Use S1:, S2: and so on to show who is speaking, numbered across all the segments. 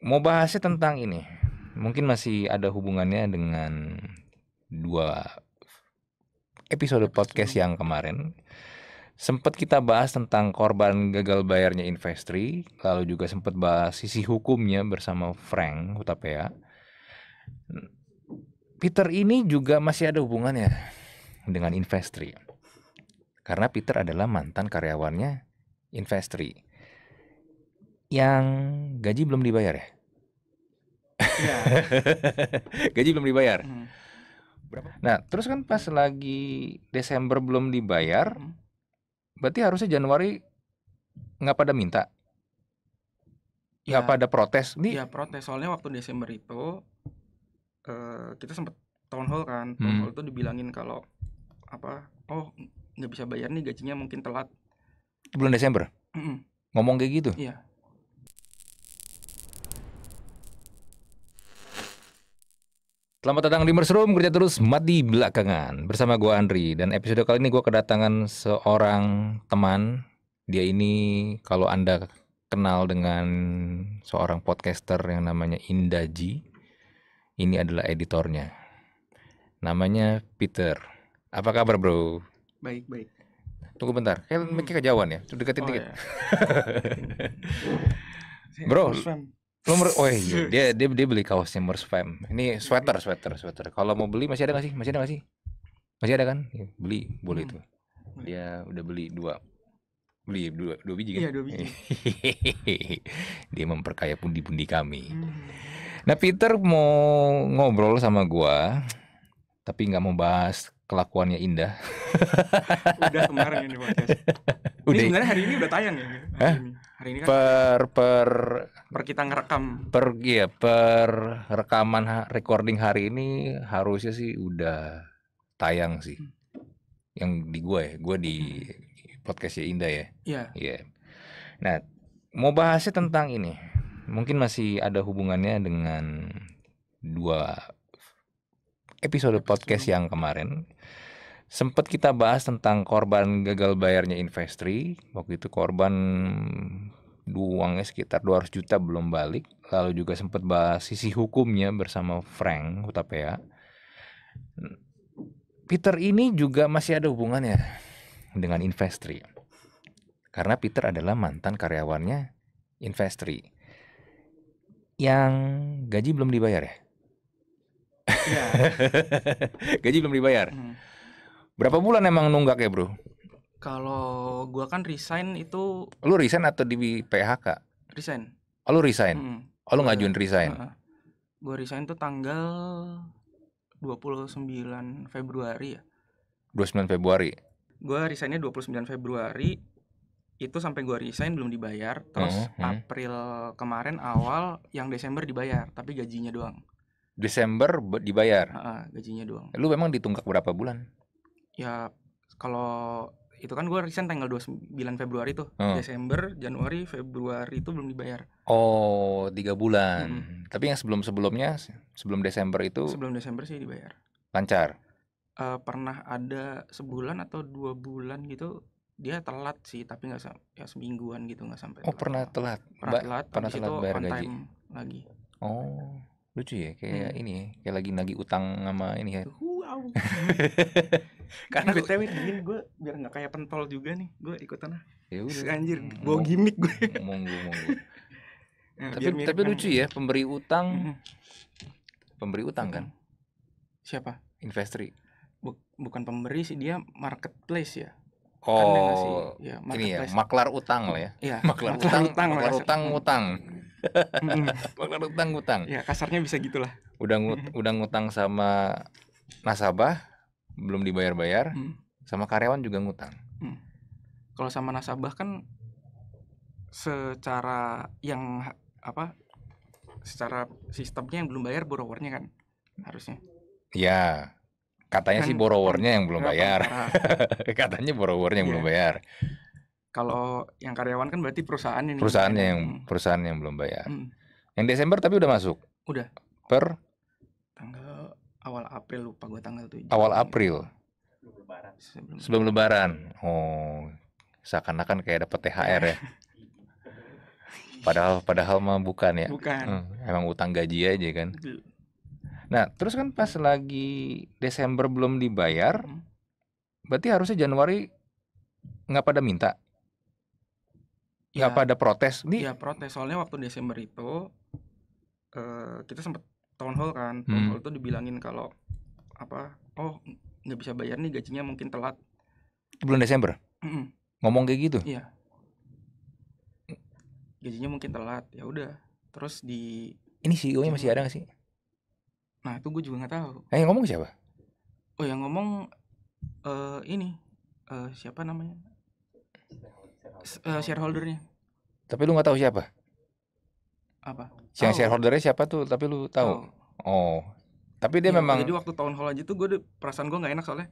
S1: mau bahasnya tentang ini. Mungkin masih ada hubungannya dengan dua episode podcast yang kemarin. Sempat kita bahas tentang korban gagal bayarnya Investri, lalu juga sempat bahas sisi hukumnya bersama Frank Hutapea. Peter ini juga masih ada hubungannya dengan Investri. Karena Peter adalah mantan karyawannya Investri yang gaji belum dibayar ya? Ya. gaji belum dibayar. Hmm. Berapa? Nah, terus kan pas lagi Desember belum dibayar, hmm. berarti harusnya Januari nggak pada minta. Nggak ya. pada protes. Nih. Ya,
S2: protes. Soalnya waktu Desember itu uh, kita sempat town hall kan. Hmm. Town hall itu dibilangin kalau apa? Oh, nggak bisa bayar nih gajinya mungkin telat. Bulan Desember. Hmm. Ngomong kayak gitu. Iya.
S1: Selamat datang di Mushroom, kerja terus mati belakangan Bersama gue Andri Dan episode kali ini gue kedatangan seorang teman Dia ini kalau anda kenal dengan seorang podcaster yang namanya Indaji Ini adalah editornya Namanya Peter Apa kabar bro? Baik, baik Tunggu bentar, kayak hmm. kejauhan ya Tuh deketin oh, dikit iya. Bro, Lo mer oh iya, dia dia dia beli kaosnya Fam. Ini sweater, sweater, sweater. Kalau mau beli masih ada gak sih? Masih ada gak sih? Masih ada kan? Ya, beli, boleh hmm. tuh. Dia udah beli dua beli dua, dua biji kan? Iya, dua biji. dia memperkaya pundi-pundi kami. Hmm. Nah, Peter mau ngobrol sama gua tapi nggak mau bahas kelakuannya indah. udah kemarin ini podcast. Udah. Ini sebenarnya hari ini udah tayang ya. Hah? hari ini kan per per
S2: per kita ngerekam
S1: per ya per rekaman recording hari ini harusnya sih udah tayang sih hmm. yang di gue ya gue di hmm. podcastnya Indah ya iya yeah. yeah. nah mau bahasnya tentang ini mungkin masih ada hubungannya dengan dua episode podcast yang kemarin Sempat kita bahas tentang korban gagal bayarnya Investri. Waktu itu korban uangnya sekitar 200 juta belum balik. Lalu juga sempat bahas sisi hukumnya bersama Frank Utapea Peter ini juga masih ada hubungannya dengan Investri. Karena Peter adalah mantan karyawannya Investri. Yang gaji belum dibayar ya? ya. gaji belum dibayar. Hmm. Berapa bulan emang nunggak ya, Bro?
S2: Kalau gua kan resign itu Lu resign
S1: atau di PHK? Resign. Oh, lu resign. Mm -hmm.
S2: Oh, lu ngajuin resign. Uh, gua resign tuh tanggal 29 Februari ya.
S1: 29 Februari.
S2: Gua resignnya 29 Februari. Itu sampai gua resign belum dibayar. Terus mm -hmm. April kemarin awal yang Desember dibayar, tapi gajinya doang.
S1: Desember dibayar.
S2: Uh, gajinya doang.
S1: Lu memang ditunggak berapa bulan?
S2: ya kalau itu kan gue resign tanggal 29 Februari tuh hmm. Desember Januari Februari itu belum dibayar
S1: oh tiga bulan hmm. tapi yang sebelum sebelumnya sebelum Desember itu sebelum
S2: Desember sih dibayar lancar uh, pernah ada sebulan atau dua bulan gitu dia telat sih tapi nggak ya semingguan gitu gak sampai oh telat. pernah
S1: telat pernah ba telat pernah telat bayar gaji lagi oh lucu ya kayak hmm. ini ya, kayak lagi nagih utang sama ini ya
S2: wow karena gue tewir, gini gue biar nggak kayak pentol juga nih gue ikutan ah ya udah anjir hmm, bawa gimmick gue monggo monggo nah, tapi mirip, tapi kan lucu ya pemberi utang pemberi utang kan siapa investri Buk bukan pemberi sih dia marketplace ya Oh, kan ya, ini ya, maklar utang lah ya. Iya, maklar, maklar utang, utang maklar ya. utang, utang
S1: bakal utang utang ya kasarnya bisa gitulah udah ngut udah ngutang sama nasabah belum dibayar bayar hmm. sama karyawan juga ngutang
S2: hmm. kalau sama nasabah kan secara yang apa secara sistemnya yang belum bayar borrowernya kan harusnya
S1: ya katanya kan, sih borrowernya yang belum bayar nah. katanya borrowernya yang yeah. belum iya. bayar
S2: kalau yang karyawan kan berarti perusahaan ya kan? yang perusahaan yang
S1: yang perusahaan yang belum bayar. Hmm. Yang Desember tapi udah masuk. Udah. Per
S2: tanggal awal April lupa gue tanggal tujuh. Awal April. Sebelum lebaran.
S1: Sebelum, lebaran. Oh, seakan-akan kayak dapat THR ya. padahal padahal mah bukan ya. Bukan. Hmm, emang utang gaji aja kan. Nah, terus kan pas lagi Desember belum dibayar, hmm. berarti harusnya Januari nggak pada minta ya, ya pada protes nih ya
S2: protes soalnya waktu Desember itu uh, kita sempat town hall kan town hmm. hall itu dibilangin kalau apa oh nggak bisa bayar nih gajinya mungkin telat
S1: bulan Desember mm ngomong kayak gitu
S2: iya gajinya mungkin telat ya udah terus di ini CEO nya masih ada gak sih nah itu gue juga nggak tahu
S1: eh, yang ngomong siapa
S2: oh yang ngomong uh, ini uh, siapa namanya uh, shareholdernya.
S1: Tapi lu nggak tahu siapa?
S2: Apa? Yang oh.
S1: shareholdernya siapa tuh? Tapi lu tahu? Oh. oh. Tapi dia ya, memang. Jadi
S2: waktu tahun hall aja tuh gue deh, perasaan gue nggak enak soalnya.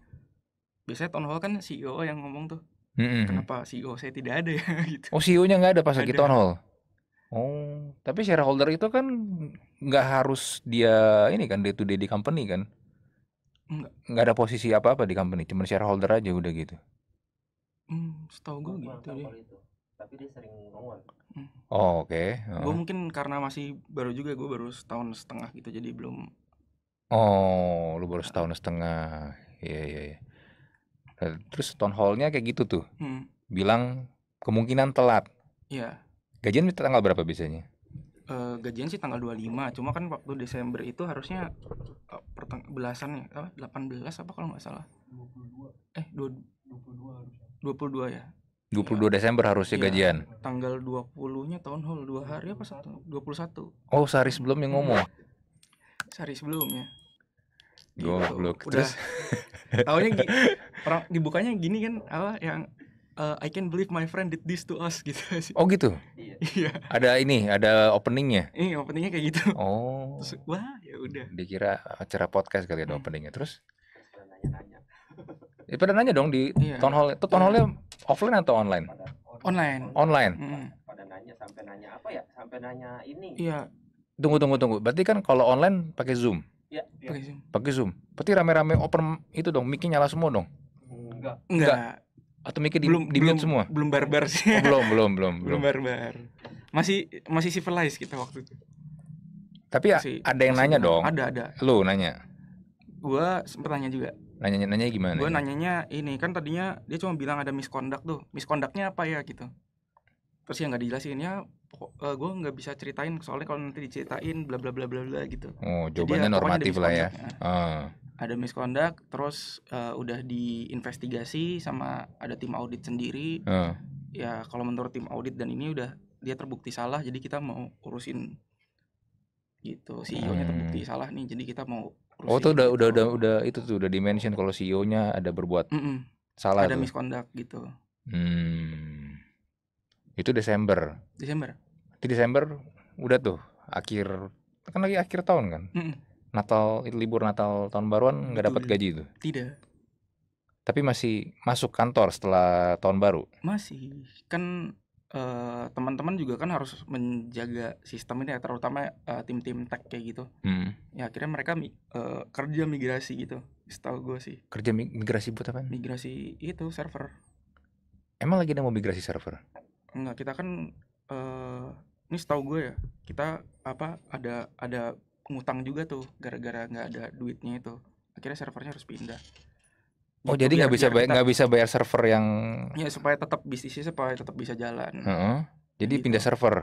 S2: Biasanya tahun hall kan CEO yang ngomong tuh. Mm-hmm. Kenapa CEO saya tidak ada ya gitu. Oh CEO-nya nggak ada pas lagi tahun hall.
S1: Oh,
S2: tapi shareholder itu kan
S1: nggak harus dia ini kan day to day di company kan? Enggak. Nggak ada posisi apa-apa di company, cuma shareholder aja udah gitu.
S2: Hmm, setahu gue gitu ya. Tapi dia sering ngomong. Hmm. Oh, oke. Okay. Uh. Gue mungkin karena masih baru juga gue baru setahun setengah gitu jadi belum
S1: Oh, lu baru setahun setengah. Iya, iya, iya. Eh, terus town hall-nya kayak gitu tuh. Hmm. Bilang kemungkinan telat. Iya. Gajian tanggal berapa biasanya?
S2: Uh, gajian sih tanggal 25, cuma kan waktu Desember itu harusnya uh, eh, pertang belasan ya, apa 18 apa kalau nggak salah. 22. Eh, 22 harusnya. 22 ya
S1: 22 ya. Desember harusnya ya, gajian.
S2: Tanggal 20-nya tahun hall 2 hari apa satu? 21. Oh, sehari sebelum yang hmm. ngomong. sehari sebelumnya. ya. Gitu. Udah. Terus tahunya gi orang dibukanya gini kan apa yang uh, I can believe my friend did this to us gitu sih. Oh
S1: gitu. Iya. iya. ada ini, ada openingnya.
S2: Ini iya, openingnya kayak gitu. Oh. Terus, wah, ya udah.
S1: Dikira acara podcast kali ada hmm. openingnya. Terus Ya pada nanya dong di iya. town hall. Itu town hallnya offline atau online? Online. Online. Mm.
S2: Pada nanya sampai nanya apa ya? Sampai nanya ini. Iya.
S1: Tunggu tunggu tunggu. Berarti kan kalau online pakai Zoom.
S2: Iya. Pakai Zoom.
S1: Pakai Zoom. Berarti rame-rame open itu dong, mic nyala semua dong.
S2: Enggak. Enggak.
S1: Atau mikir di, belum, di belum, semua? Belum barbar sih. Oh, belum, belum, belum, belum. barbar.
S2: Masih masih civilized kita waktu itu.
S1: Tapi ya, masih, ada yang nanya dong. Ada, ada. Lu nanya.
S2: Gua sempet nanya juga
S1: Nanya-nanya gimana? Gue nanya gitu?
S2: nanyanya ini kan tadinya dia cuma bilang ada misconduct tuh. Misconductnya apa ya gitu. Terus yang nggak dijelasin ya uh, eh, gue nggak bisa ceritain soalnya kalau nanti diceritain bla bla bla bla bla gitu. Oh, ya jawabannya Jadi, normatif lah ya. Uh. Ada misconduct, terus uh, udah diinvestigasi sama ada tim audit sendiri. Uh. Ya kalau menurut tim audit dan ini udah dia terbukti salah jadi kita mau urusin gitu CEO-nya terbukti hmm. salah nih jadi kita mau oh tuh
S1: udah udah udah udah itu tuh udah dimention kalau CEO-nya ada berbuat mm -mm. salah ada tuh.
S2: misconduct gitu hmm.
S1: itu Desember Desember di Desember udah tuh akhir kan lagi akhir tahun kan mm -mm. Natal itu libur Natal tahun baruan nggak dapat gaji itu tidak tapi masih masuk kantor setelah tahun baru
S2: masih kan uh, teman-teman juga kan harus menjaga sistem ini ya terutama uh, tim-tim tech kayak gitu hmm. ya akhirnya mereka uh, kerja migrasi gitu setahu gue sih
S1: kerja migrasi buat apa
S2: migrasi itu server
S1: emang lagi ada mau migrasi server
S2: enggak kita kan uh, ini setahu gue ya kita apa ada ada ngutang juga tuh gara-gara nggak ada duitnya itu akhirnya servernya harus pindah Oh jadi nggak bisa nggak bisa
S1: bayar server yang
S2: ya supaya tetap bisnisnya supaya tetap bisa jalan. Uh
S1: -huh. Jadi gitu. pindah server,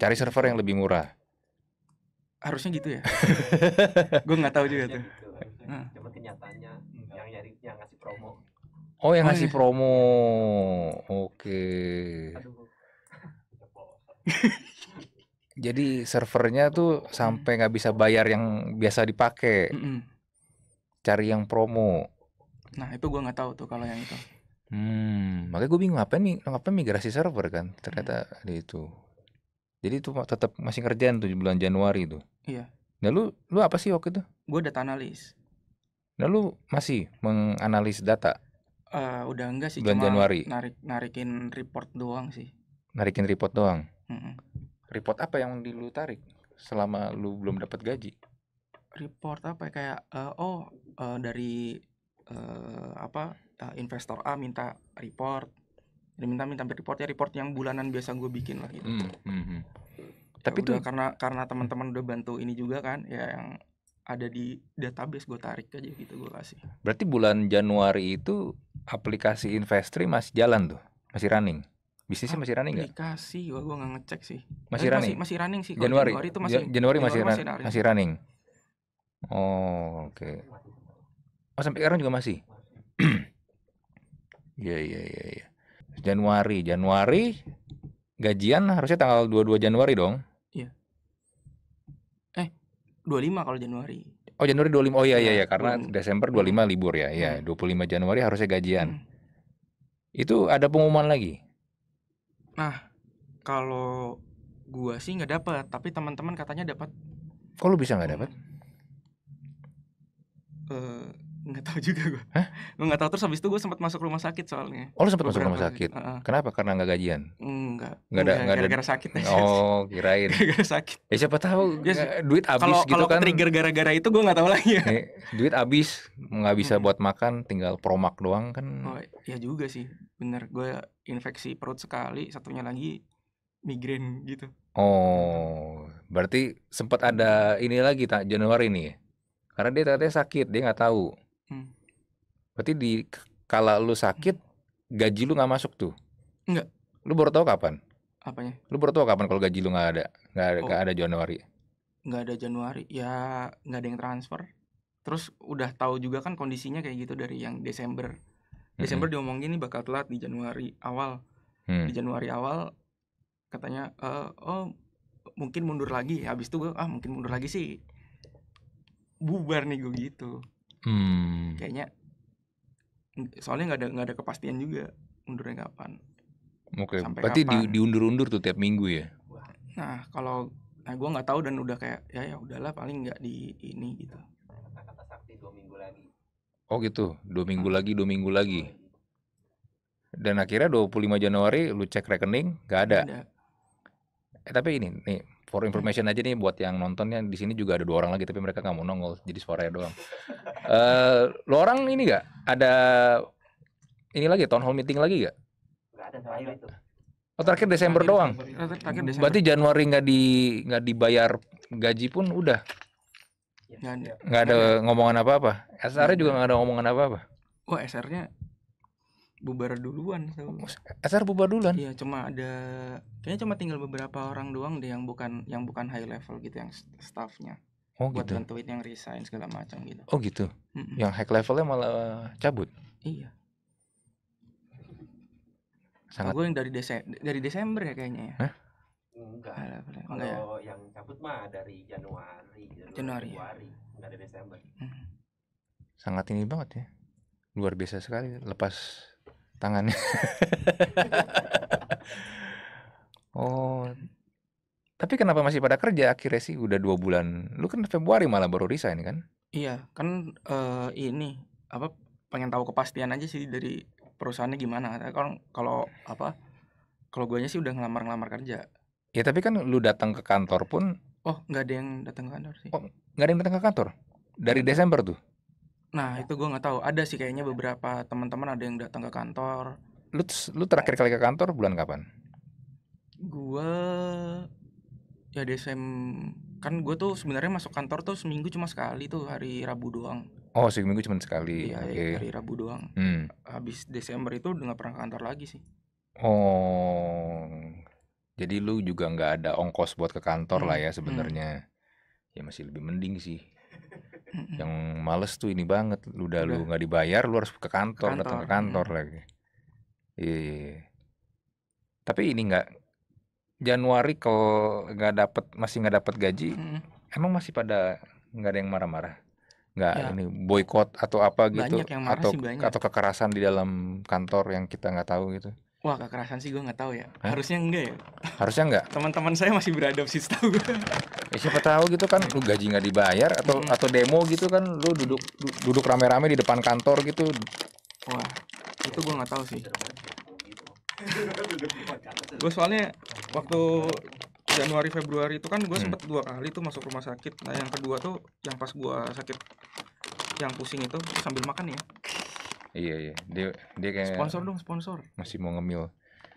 S1: cari server yang lebih murah.
S2: Harusnya gitu ya. gue nggak tahu juga tuh. Gitu. Cuma kenyataannya yang nyari yang ngasih promo. Oh yang oh, ngasih iya.
S1: promo, oke. jadi servernya tuh sampai nggak bisa bayar yang biasa dipakai. Cari yang promo
S2: Nah itu gue nggak tahu tuh kalau yang itu.
S1: Hmm, makanya gue bingung apa nih, apa migrasi server kan ternyata hmm. di itu. Jadi itu tetap masih kerjaan tuh di bulan Januari itu. Iya. Nah lu
S2: lu apa sih waktu itu? Gue data analis.
S1: Nah lu masih menganalis data?
S2: Uh, udah enggak sih. Bulan cuma Januari. Narik narikin report doang sih.
S1: Narikin report doang.
S2: mm Report apa yang lu tarik selama
S1: lu belum dapat gaji?
S2: Report apa ya kayak uh, oh uh, dari uh, apa uh, investor A minta report dia minta minta report ya report yang bulanan biasa gue bikin lah gitu hmm, hmm, hmm. Ya tapi udah, itu karena karena teman-teman udah bantu ini juga kan ya yang ada di database gue tarik aja gitu gue kasih
S1: berarti bulan Januari itu aplikasi Investri masih jalan tuh masih running bisnisnya masih running nggak
S2: aplikasi gue gue nggak ngecek sih masih Tapi running masih, masih running sih Januari Januari itu masih Januari, Januari masih, masih running, masih running.
S1: oh oke okay. Oh sampai sekarang juga masih. Iya iya iya iya. Januari, Januari gajian harusnya tanggal 22 Januari dong.
S2: Iya. Eh, 25 kalau Januari.
S1: Oh, Januari 25. Oh iya iya ya, karena hmm. Desember 25 libur ya. Iya, iya. puluh 25 Januari harusnya gajian. Hmm. Itu ada pengumuman lagi.
S2: Nah, kalau gua sih nggak dapat, tapi teman-teman katanya dapat.
S1: Kok lu bisa nggak dapat?
S2: Eh, nggak tahu juga gue Hah? gue nggak tahu terus habis itu gue sempat masuk rumah sakit soalnya oh lu sempat masuk rumah sakit uh -uh.
S1: kenapa karena nggak gajian
S2: nggak nggak ada nggak ada gara-gara sakit aja. oh
S1: kirain gara-gara sakit ya siapa tahu ya, duit habis gitu kalo kan trigger gara-gara itu gue nggak tahu lagi ya Nih, duit habis nggak bisa hmm. buat makan tinggal promak doang
S2: kan oh ya juga sih bener gue infeksi perut sekali satunya lagi migrain gitu
S1: oh berarti sempat ada ini lagi tak Januari ini, karena dia ternyata sakit dia nggak tahu Hmm. Berarti di kala lu sakit gaji lu nggak masuk tuh? Enggak. Lu baru tahu kapan? Apanya? Lu baru tahu kapan kalau gaji lu nggak ada, nggak ada, oh. ada Januari?
S2: Nggak ada Januari, ya nggak ada yang transfer. Terus udah tahu juga kan kondisinya kayak gitu dari yang Desember. Desember -hmm. diomongin ini bakal telat di Januari awal. Hmm. Di Januari awal katanya, e, oh mungkin mundur lagi. Habis itu gue ah mungkin mundur lagi sih bubar nih gue gitu Hmm. Kayaknya soalnya nggak ada nggak ada kepastian juga undurnya kapan. Oke. Okay. Berarti kapan. Di,
S1: diundur-undur tuh tiap minggu ya?
S2: Nah kalau nah gue nggak tahu dan udah kayak ya ya udahlah paling nggak di ini gitu. Kata-kata
S1: dua lagi. Oh gitu, dua minggu nah. lagi, dua minggu lagi. Dan akhirnya 25 Januari lu cek rekening, nggak ada. Gak ada. Eh tapi ini nih for hmm. information aja nih buat yang nontonnya di sini juga ada dua orang lagi tapi mereka nggak mau nongol jadi suaranya doang. Eh uh, lo orang ini gak ada ini lagi town hall meeting lagi gak?
S2: Gak ada terakhir itu.
S1: Oh terakhir Desember terakhir doang.
S2: Desember. Terakhir Desember. Berarti Januari
S1: nggak di nggak dibayar gaji pun udah.
S2: Nggak ada. Nggak ada
S1: ngomongan apa-apa. SR-nya juga nggak ada ngomongan apa-apa.
S2: Wah SR-nya bubar duluan so. Oh, SR bubar duluan iya cuma ada kayaknya cuma tinggal beberapa orang doang deh yang bukan yang bukan high level gitu yang staffnya oh, buat gitu. bantuin yang resign segala macam gitu oh gitu
S1: mm -mm. yang high levelnya
S2: malah cabut iya sangat nah, gue yang dari desember dari Desember ya kayaknya ya Hah? enggak oh, ya? kalau ya. yang cabut mah dari Januari Januari, Januari. Ya. dari Desember hmm. sangat ini banget ya
S1: luar biasa sekali lepas tangannya. oh, tapi kenapa masih pada kerja akhirnya sih udah dua bulan? Lu kan Februari malah baru resign kan?
S2: Iya, kan uh, ini apa pengen tahu kepastian aja sih dari perusahaannya gimana. Kalau kan kalau apa kalau guanya sih udah ngelamar-ngelamar kerja.
S1: Ya tapi kan lu datang ke kantor pun
S2: Oh, nggak ada yang datang ke kantor sih. Oh,
S1: nggak ada yang datang ke kantor dari Desember tuh?
S2: Nah, ya. itu gue nggak tahu. Ada sih kayaknya beberapa teman-teman ada yang datang ke kantor.
S1: Lu lu terakhir kali ke kantor bulan kapan?
S2: gue ya Desem kan gue tuh sebenarnya masuk kantor tuh seminggu cuma sekali tuh hari Rabu doang.
S1: Oh, seminggu cuma sekali. Iya, okay. Iya, hari Rabu doang. Hmm.
S2: Habis Desember itu udah gak pernah ke kantor lagi sih.
S1: Oh. Jadi lu juga nggak ada ongkos buat ke kantor hmm. lah ya hmm. sebenarnya. Hmm. Ya masih lebih mending sih hmm. yang males tuh ini banget lu udah, lu nggak dibayar lu harus ke kantor, ke kantor. datang ke kantor hmm. lagi iya, iya, iya tapi ini nggak Januari kalau nggak dapat masih nggak dapat gaji hmm. emang masih pada nggak ada yang marah-marah nggak ya. ini boykot atau apa gitu yang marah atau sih atau kekerasan di dalam kantor yang kita nggak tahu gitu
S2: wah kekerasan sih gue nggak tahu ya harusnya enggak ya harusnya enggak teman-teman saya masih beradab sih tahu gue
S1: ya siapa tahu gitu kan lu gaji nggak dibayar atau hmm. atau demo gitu kan lu duduk duduk rame-rame di depan kantor
S2: gitu wah itu gue nggak tahu sih gue soalnya waktu Januari Februari itu kan gue hmm. sempet dua kali tuh masuk rumah sakit nah yang kedua tuh yang pas gue sakit yang pusing itu sambil makan ya
S1: iya iya dia dia kayak sponsor dong sponsor masih mau ngemil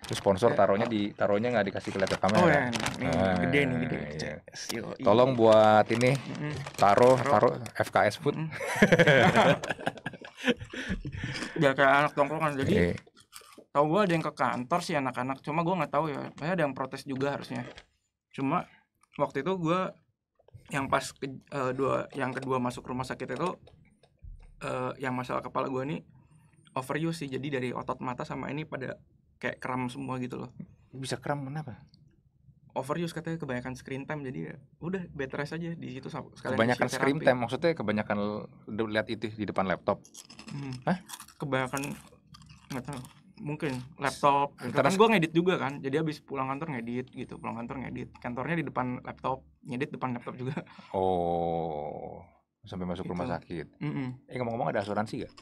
S1: Terus sponsor iya. taruhnya di taruhnya nggak dikasih ke laptop kamera. Oh, ya. nah, gede nih gede. Iya. iya. Tolong buat ini taruh taruh FKS food.
S2: Biar kayak anak tongkrongan jadi. E. Tahu gue ada yang ke kantor sih anak-anak, cuma gue nggak tahu ya. Kayak ada yang protes juga harusnya. Cuma waktu itu gue yang pas ke, uh, dua yang kedua masuk rumah sakit itu uh, yang masalah kepala gue nih overuse sih jadi dari otot mata sama ini pada kayak kram semua gitu loh
S1: bisa kram kenapa
S2: overuse katanya kebanyakan screen time jadi ya udah bed rest aja di situ sekalian kebanyakan screen time maksudnya
S1: kebanyakan lihat itu di depan laptop
S2: hmm. Hah? kebanyakan nggak tahu mungkin laptop gitu. kan gue ngedit juga kan jadi abis pulang kantor ngedit gitu pulang kantor ngedit kantornya di depan laptop ngedit depan laptop juga
S1: oh sampai masuk gitu. rumah sakit mm -mm. eh ngomong-ngomong ada asuransi gak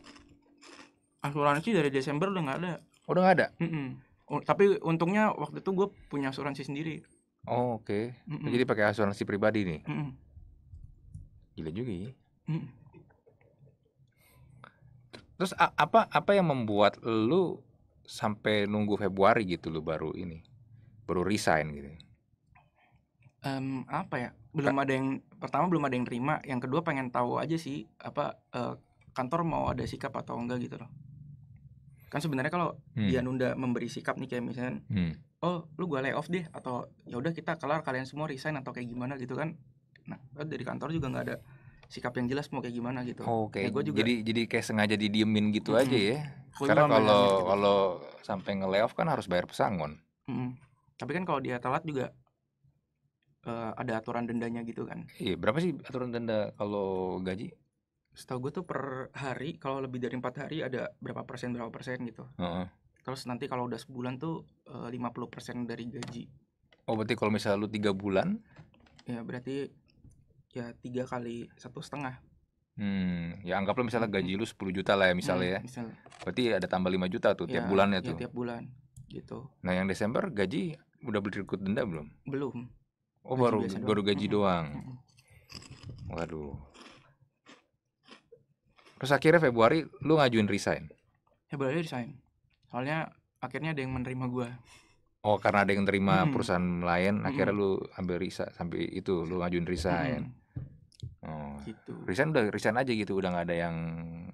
S2: asuransi dari Desember udah nggak ada Oh, udah gak ada. Mm -mm. tapi untungnya waktu itu gue punya asuransi sendiri.
S1: Oh, oke. Okay. Mm -mm. Jadi pakai asuransi pribadi nih. Mm -mm. Gila juga ya. Mm. Terus apa apa yang membuat lu sampai nunggu Februari gitu lu baru ini? Baru resign gitu.
S2: Um, apa ya? Belum ada yang pertama belum ada yang terima, yang kedua pengen tahu aja sih apa uh, kantor mau ada sikap atau enggak gitu loh kan sebenarnya kalau hmm. dia nunda memberi sikap nih kayak misalnya hmm. oh lu gue layoff deh atau ya udah kita kelar kalian semua resign atau kayak gimana gitu kan nah kan dari kantor juga nggak ada sikap yang jelas mau kayak gimana gitu. Oh, Oke. Okay. Ya, juga... Jadi
S1: jadi kayak sengaja didiemin gitu -hmm. aja ya. Karena kalau gitu. kalau sampai nge-layoff kan harus bayar pesangon.
S2: -hmm. Tapi kan kalau dia telat juga uh, ada aturan dendanya gitu kan.
S1: Iya, berapa sih aturan denda kalau gaji?
S2: setahu gue tuh per hari kalau lebih dari empat hari ada berapa persen berapa persen gitu uh-huh. terus nanti kalau udah sebulan tuh eh, lima puluh persen dari gaji
S1: oh berarti kalau misalnya lu tiga bulan
S2: ya berarti ya tiga kali satu setengah
S1: hmm ya anggaplah misalnya gaji lu sepuluh juta lah ya misalnya hmm, ya berarti ada tambah lima juta tuh ya, tiap bulannya ya, tuh tiap
S2: bulan gitu
S1: nah yang Desember gaji udah berikut denda belum belum oh gaji baru baru gaji doang waduh Terus akhirnya Februari lu ngajuin resign.
S2: Februari resign. Soalnya akhirnya ada yang menerima gue.
S1: Oh, karena ada yang terima hmm. perusahaan lain, hmm. akhirnya lu ambil resign sampai itu lu ngajuin resign. Hmm. Oh. Gitu. Resign udah resign aja gitu, udah nggak ada yang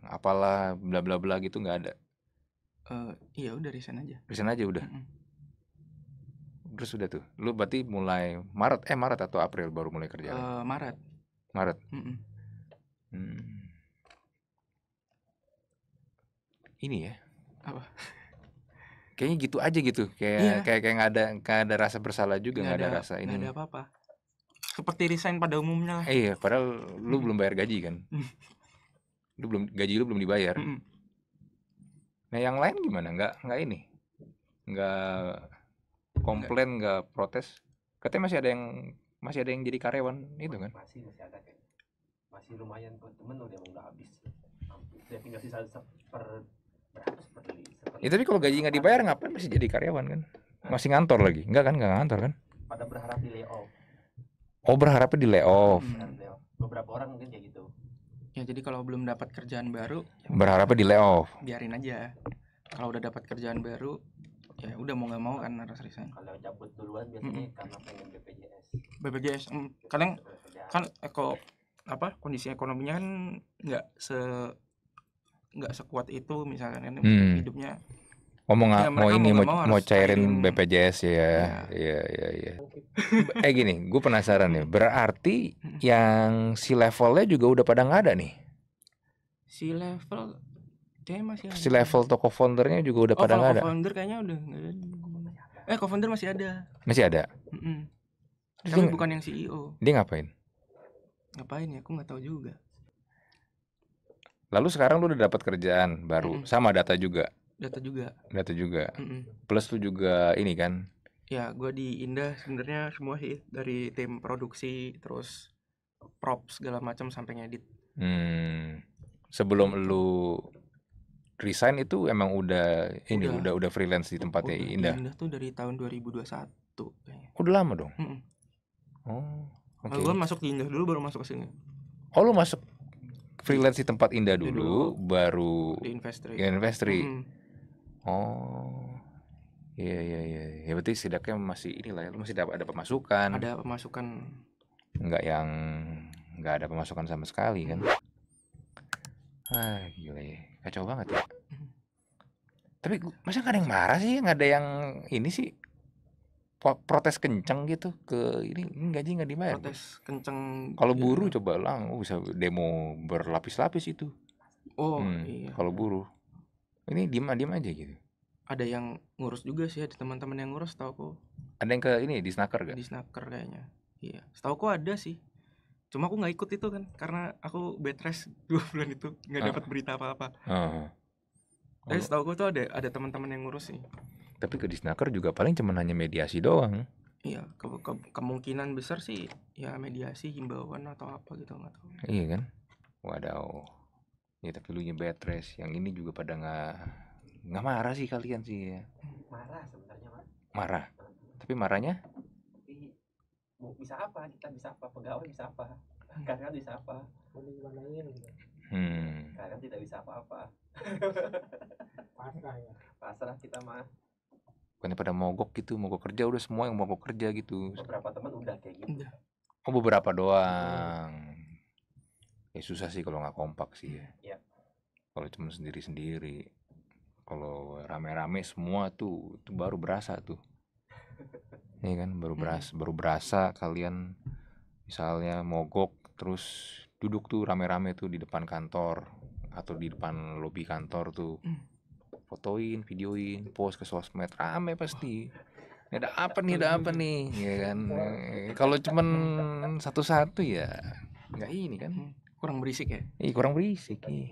S1: apalah bla bla bla gitu nggak ada.
S2: Uh, iya udah resign aja. Resign aja udah. Hmm.
S1: Terus udah tuh, lu berarti mulai Maret eh Maret atau April baru mulai kerja? Uh, Maret. Maret. Hmm. hmm. ini ya apa kayaknya gitu aja gitu kayak iya. kayak kayak nggak ada nggak ada rasa bersalah juga nggak ada, ada rasa ini gak ada
S2: apa-apa seperti resign pada umumnya
S1: eh, iya padahal hmm. lu belum bayar gaji kan hmm. lu belum gaji lu belum dibayar hmm. nah yang lain gimana nggak nggak ini nggak komplain nggak protes katanya masih ada yang masih ada yang jadi karyawan itu kan
S2: masih masih ada kan masih lumayan temen udah udah habis udah tinggal sisa per
S1: Ya tapi kalau gaji nggak dibayar ngapain masih jadi karyawan kan? Masih ngantor lagi? nggak kan? nggak ngantor kan?
S2: Pada berharap di layoff.
S1: Oh berharapnya iya, di layoff.
S2: Beberapa orang mungkin kayak gitu. Ya jadi kalau belum dapat kerjaan baru.
S1: Berharapnya di layoff.
S2: Biarin aja. Kalau udah dapat kerjaan baru, ya udah mau nggak mau kan harus resign. Kalau cabut duluan biasanya karena pengen BPJS. BPJS, mm, kalian kan eko eh, apa kondisi ekonominya kan nggak se nggak sekuat itu misalnya kan hmm. hidupnya ngomong oh, mau, ya, mau ini mau, mau, mau
S1: cairin BPJS ya. ya ya ya Ya. eh gini, gue penasaran nih. Berarti hmm. yang si levelnya juga udah pada nggak ada nih?
S2: Si level dia masih ada. Si level
S1: toko foundernya juga udah oh, pada nggak ada.
S2: founder kayaknya udah nggak ada. Eh, co-founder masih ada. Masih ada. Mm -mm. Tapi bukan yang CEO. Dia ngapain? Ngapain ya? Aku nggak tahu juga.
S1: Lalu sekarang lu udah dapat kerjaan baru, mm -hmm. sama data juga. Data juga. Data juga. Mm -hmm. Plus tuh juga ini kan.
S2: Ya, gua di Indah sebenarnya semua sih dari tim produksi terus props segala macam sampai ngedit.
S1: Hmm. Sebelum gitu. lu resign itu emang udah ini udah udah, udah freelance di tempatnya udah, Indah. Iya,
S2: indah tuh dari tahun 2021
S1: kayaknya. Oh, udah lama dong. Mm hmm Oh. Okay. Nah, gua
S2: masuk di Indah dulu baru masuk ke sini.
S1: Oh lu masuk freelance di tempat indah dulu, dulu. baru di investri. Di investri. Hmm. Oh. Iya, iya iya iya. Ya berarti setidaknya masih inilah lu ya, masih dapat ada pemasukan. Ada pemasukan. Enggak yang enggak ada pemasukan sama sekali kan. Mm. Ah, gila ya. Kacau banget ya. Mm. Tapi masa gak ada yang marah sih? Gak ada yang ini sih? protes kenceng gitu ke ini,
S2: ini gaji nggak dibayar protes kenceng
S1: kalau iya. buruh ya. coba lang oh, bisa demo berlapis-lapis itu
S2: oh hmm, iya
S1: kalau buruh ini diem diem aja gitu
S2: ada yang ngurus juga sih ada teman-teman yang ngurus tau kok
S1: ada yang ke ini di snaker gak di
S2: snaker kayaknya iya tau kok ada sih cuma aku nggak ikut itu kan karena aku bed rest dua bulan itu nggak ah. dapat uh. berita apa-apa uh. Ah. Tapi eh, setahu tuh ada ada teman-teman yang ngurus sih
S1: tapi ke disnaker juga paling cuma hanya
S2: mediasi doang iya ke ke kemungkinan besar sih ya mediasi himbauan atau apa gitu nggak tahu iya kan wadaw ya tapi lu nyebetres. yang ini
S1: juga pada nggak nggak marah sih kalian sih ya
S2: marah sebenarnya pak
S1: marah tapi marahnya
S2: tapi bisa apa kita bisa apa pegawai bisa apa hmm. karena bisa apa gitu. hmm. karena tidak bisa apa-apa pasrah ya pasrah kita mah
S1: bukannya pada mogok gitu mogok kerja udah semua yang mogok kerja gitu
S2: beberapa teman udah kayak gitu
S1: oh beberapa doang hmm. ya susah sih kalau nggak kompak sih ya, yeah. kalau cuma sendiri sendiri kalau rame-rame semua tuh itu baru berasa tuh ya kan baru berasa hmm. baru berasa kalian misalnya mogok terus duduk tuh rame-rame tuh di depan kantor atau di depan lobi kantor tuh hmm fotoin videoin post ke sosmed rame pasti ini ada apa nih ada apa nih ya kan kalau cuman satu-satu ya nggak ini kan
S2: kurang berisik ya
S1: iya kurang berisik ya.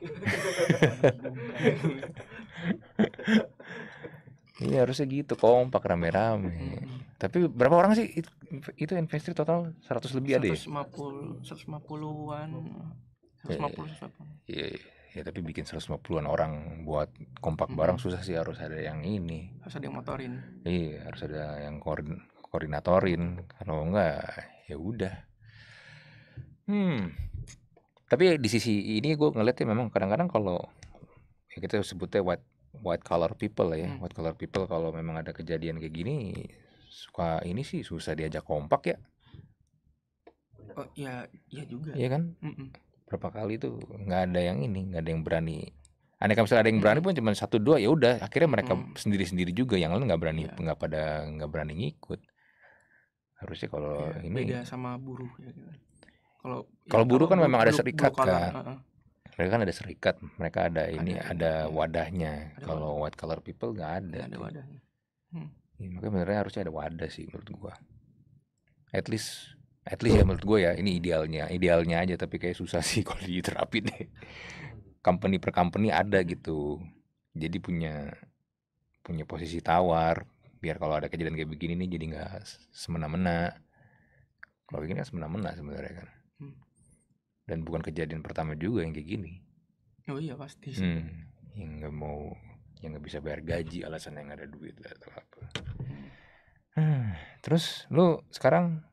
S1: iya harusnya gitu kompak rame-rame hmm. tapi berapa orang sih itu, itu investor total 100 lebih 150, ada ya
S2: 150 150-an 150 150 iya yeah. yeah ya tapi bikin
S1: 150-an orang buat kompak mm -hmm. bareng susah sih harus ada yang ini
S2: harus ada yang motorin
S1: iya harus ada yang koordin koordinatorin kalau enggak ya udah hmm tapi di sisi ini gue ngeliatnya memang kadang-kadang kalau ya kita sebutnya white white color people ya mm. white color people kalau memang ada kejadian kayak gini suka ini sih susah diajak kompak ya
S2: oh ya ya juga ya kan mm -mm
S1: berapa kali itu nggak ada yang ini nggak ada yang berani aneh kalau misalnya ada yang hmm. berani pun cuma satu dua ya udah akhirnya mereka hmm. sendiri sendiri juga yang lain nggak berani iya. nggak yeah. pada nggak berani ngikut harusnya kalau yeah, ini beda
S2: sama buruh ya gitu. kalau ya kalau buruh kan memang ada serikat kan uh
S1: mereka kan ada serikat mereka ada ini ada, ada wadahnya ada kalau white color people nggak ada gak ada wadahnya hmm. ya, makanya benernya harusnya ada wadah sih menurut gua at least At least ya menurut gue ya ini idealnya, idealnya aja tapi kayak susah sih kalau diterapin deh. Company per company ada gitu. Jadi punya punya posisi tawar biar kalau ada kejadian kayak begini nih jadi nggak semena-mena. Kalau begini kan semena-mena sebenarnya kan. Hmm. Dan bukan kejadian pertama juga yang kayak gini.
S2: Oh iya pasti sih. Hmm,
S1: yang nggak mau yang nggak bisa bayar gaji alasan yang ada duit lah atau apa. Hmm. Terus lu sekarang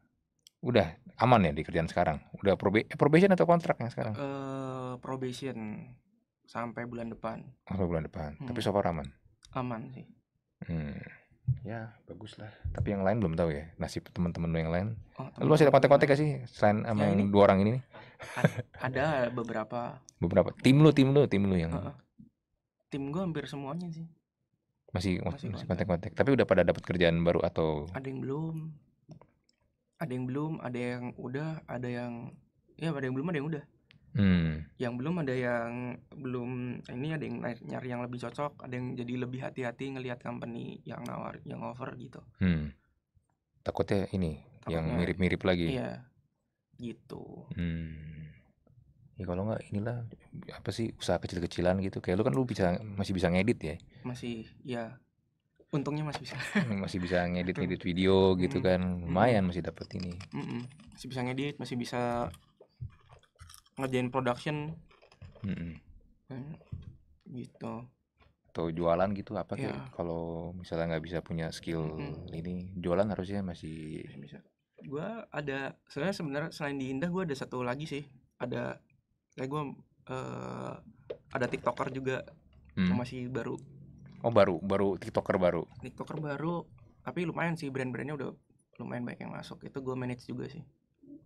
S1: Udah aman ya di kerjaan sekarang? Udah eh, probation atau kontrak yang sekarang?
S2: Uh, probation sampai bulan depan. Sampai bulan depan. Hmm. Tapi so far aman. Aman sih. Hmm. Ya, bagus lah.
S1: Tapi yang lain belum tahu ya nasib teman-teman lo yang lain. Oh, lo masih ada kontak-kontak gak sih selain sama yang, ini. dua orang ini nih?
S2: ada beberapa.
S1: Beberapa. Tim lo tim lo tim lo yang. Uh,
S2: Tim gua hampir semuanya sih
S1: masih, masih kontak-kontak tapi udah pada dapat kerjaan baru atau
S2: ada yang belum ada yang belum ada yang udah ada yang ya ada yang belum ada yang udah hmm. yang belum ada yang belum ini ada yang nyari yang lebih cocok ada yang jadi lebih hati-hati ngelihat company yang nawar yang over gitu
S1: hmm. takutnya ini Takutnya, yang mirip-mirip lagi iya
S2: gitu
S1: hmm. ya kalau nggak inilah apa sih usaha kecil-kecilan gitu kayak lu kan lu bisa masih bisa ngedit ya
S2: masih ya untungnya masih bisa hmm, masih
S1: bisa ngedit ngedit video gitu mm kan hmm. lumayan masih dapat ini
S2: mm -mm. masih bisa ngedit masih bisa ngerjain production mm-hmm. gitu
S1: atau jualan gitu apa yeah. Iya. kalau misalnya nggak bisa punya skill mm-hmm. ini jualan harusnya masih bisa
S2: gue ada sebenarnya sebenarnya selain di Indah gue ada satu lagi sih ada kayak gue uh, ada tiktoker juga hmm. masih baru
S1: Oh baru, baru TikToker baru.
S2: TikToker baru, tapi lumayan sih brand-brandnya udah lumayan banyak yang masuk. Itu gue manage juga sih.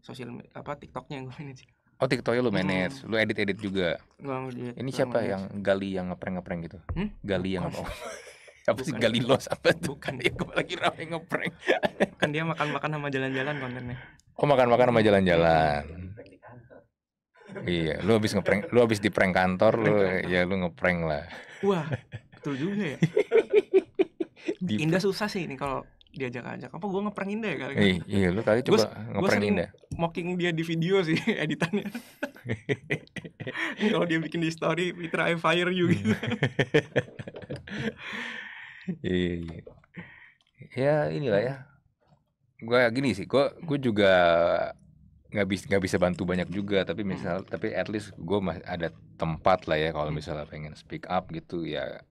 S2: Sosial apa TikToknya yang gue manage. Oh TikToknya lu manage, hmm.
S1: lu edit-edit juga. edit, Ini siapa manage. yang gali yang ngeprank-ngeprank gitu? Hmm? Gali yang apa? apa sih gali lo apa tuh? Bukan dia gue
S2: lagi rame ngeprank. kan dia makan-makan sama jalan-jalan kontennya. Oh makan-makan sama jalan-jalan.
S1: iya, lu habis ngeprank, lu habis di prank kantor, lu ya lu ngeprank lah.
S2: Wah, betul juga ya Indah susah sih ini kalau diajak-ajak apa gue ngeprank Indah ya kali eh, iya lu kali coba ngeprank Indah mocking dia di video sih editannya kalau dia bikin di story Peter I fire you gitu
S1: iya, iya, ya inilah ya gue gini sih gue gua juga nggak bisa nggak bisa bantu banyak juga tapi misal hmm. tapi at least gua masih ada tempat lah ya kalau misalnya pengen speak up gitu ya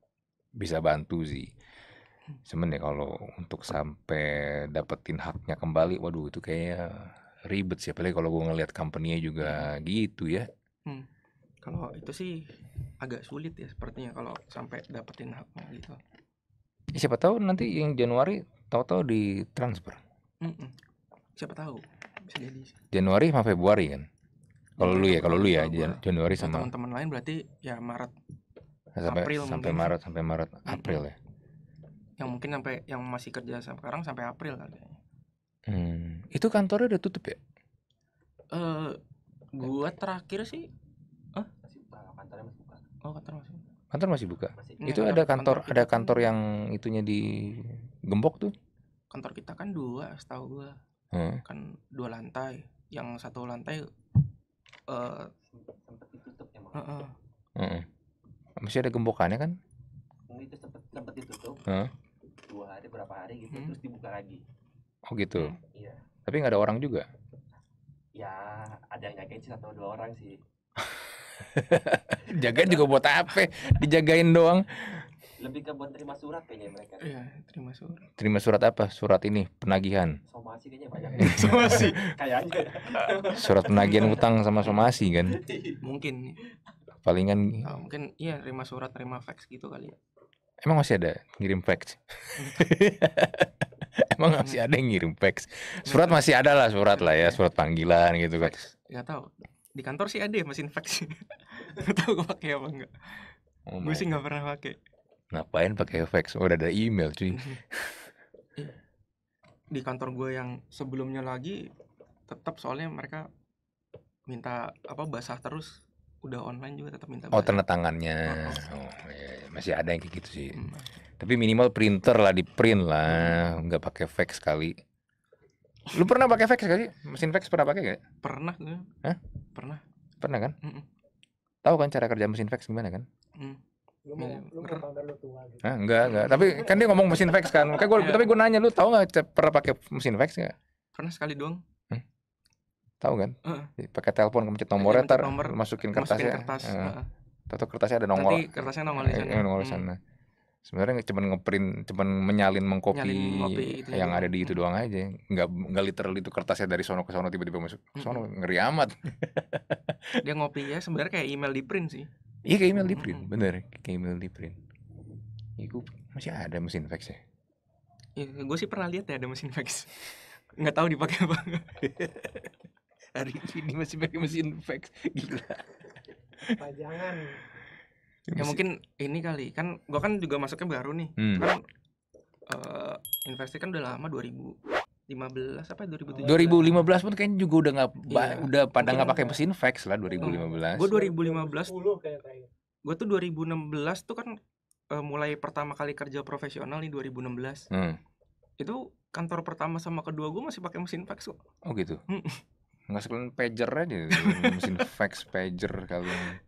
S1: bisa bantu sih hmm. cuman ya kalau untuk sampai dapetin haknya kembali waduh itu kayaknya ribet sih apalagi kalau gue ngelihat company-nya juga gitu ya
S2: hmm. kalau itu sih agak sulit ya sepertinya kalau sampai dapetin haknya gitu
S1: ya, siapa tahu nanti yang Januari tahu-tahu di transfer
S2: mm -mm. siapa tahu bisa jadi
S1: Januari sama Februari kan kalau lu ya kalau lu ya Januari sama
S2: teman-teman lain berarti ya Maret sampai April sampai Maret
S1: sampai Maret hmm. April ya
S2: yang mungkin sampai yang masih kerja sekarang sampai April kayaknya
S1: hmm. itu kantornya udah tutup ya
S2: Eh, uh, gua terakhir sih Hah? kantornya masih buka oh kantor masih
S1: buka kantor masih buka masih. itu iya, ada kantor, kantor ada kan kantor yang itunya di gembok tuh
S2: kantor kita kan dua setahu gua hmm. kan dua lantai yang satu lantai uh, sempet ditutup ya uh -uh.
S1: Uh -uh masih ada gembokannya kan
S2: nah, itu sempat sempat ditutup huh? dua hari berapa hari gitu hmm. terus dibuka lagi
S1: oh gitu iya tapi nggak ada orang juga
S2: ya ada yang jagain sih satu dua orang sih
S1: jagain juga buat apa dijagain doang
S2: lebih ke buat terima surat kayaknya mereka iya terima surat
S1: terima surat apa surat ini penagihan
S2: somasi kayaknya banyak somasi kayaknya surat penagihan utang sama somasi kan mungkin
S1: palingan oh, mungkin
S2: iya terima surat terima fax gitu kali ya
S1: emang masih ada ngirim fax emang masih ada yang ngirim fax surat masih ada lah surat lah ya iya. surat panggilan gitu kan
S2: nggak tahu di kantor sih ada ya mesin fax nggak tahu gue pakai apa enggak oh gue sih nggak pernah pakai
S1: ngapain pakai fax oh, udah ada email cuy iya.
S2: di kantor gue yang sebelumnya lagi tetap soalnya mereka minta apa basah terus udah online juga tetap minta oh tanda tangannya oh, oh ya,
S1: masih ada yang kayak gitu sih hmm. tapi minimal printer lah di print lah hmm. nggak pakai fax kali lu pernah pakai fax kali mesin fax pernah pakai gak pernah gue Hah? pernah pernah kan mm -mm. tahu kan cara kerja mesin fax gimana kan
S2: mm. Lu mau, lu tua gitu. enggak, enggak. Tapi kan dia ngomong mesin fax kan. Kayak gua, yeah. tapi gue nanya
S1: lu tahu enggak pernah pakai mesin fax nggak?
S2: Pernah sekali doang.
S1: Tahu kan? Uh. Pakai telepon mencet nomornya tar, nomor, masukin kertasnya. Masukin kertas. Uh. Uh. kertasnya ada nongol. Nanti kertasnya nongol di eh, sana. Eh, nongol di hmm. sana. Hmm. Sebenarnya cuma ngeprint, cuma menyalin mengcopy gitu ya. yang ada di itu hmm. doang aja. Nggak nggak literal itu kertasnya dari sono ke sono tiba-tiba masuk. sono hmm. ngeri amat.
S2: Dia ngopi ya sebenarnya kayak email di print sih. Iya kayak email di
S1: print, bener kayak email di print. Iku masih ada mesin fax ya?
S2: Iya, gue sih pernah lihat ya ada mesin fax. Nggak tahu dipakai apa. hari ini masih pakai mesin fax gila apa jangan ya, ya mungkin ini kali kan gua kan juga masuknya baru nih hmm. kan uh, investasi kan udah lama 2000 15 apa 2017 2015
S1: pun kayaknya juga udah nggak iya. udah pada nggak pakai mesin fax lah 2015 gue
S2: 2015 gue tuh 2016 tuh kan uh, mulai pertama kali kerja profesional nih 2016 hmm. itu kantor pertama sama kedua gue masih pakai mesin fax kok oh gitu Enggak sekalian pager aja
S1: mesin fax pager ini.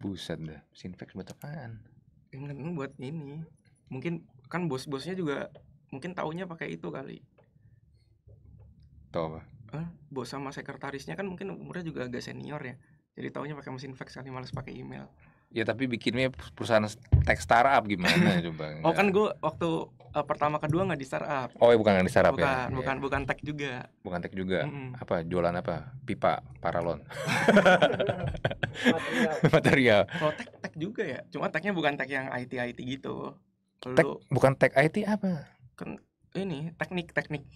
S1: buset dah mesin fax buat
S2: apaan Ingat buat ini mungkin kan bos-bosnya juga mungkin taunya pakai itu kali Tahu apa eh, bos sama sekretarisnya kan mungkin umurnya juga agak senior ya jadi taunya pakai mesin fax kali males pakai email
S1: Ya tapi bikinnya perusahaan tech startup gimana ya, coba? Oh ya. kan
S2: gue waktu uh, pertama kedua nggak di startup. Oh ya bukan di startup bukan, ya? Bukan, yeah. bukan tech juga. Bukan tech juga. Mm-hmm.
S1: Apa jualan apa? Pipa, paralon. Material. Kalau
S2: tech tech juga ya. Cuma technya bukan tech yang IT IT gitu. Kalo tech, bukan
S1: tech IT apa? Kan
S2: ini teknik teknik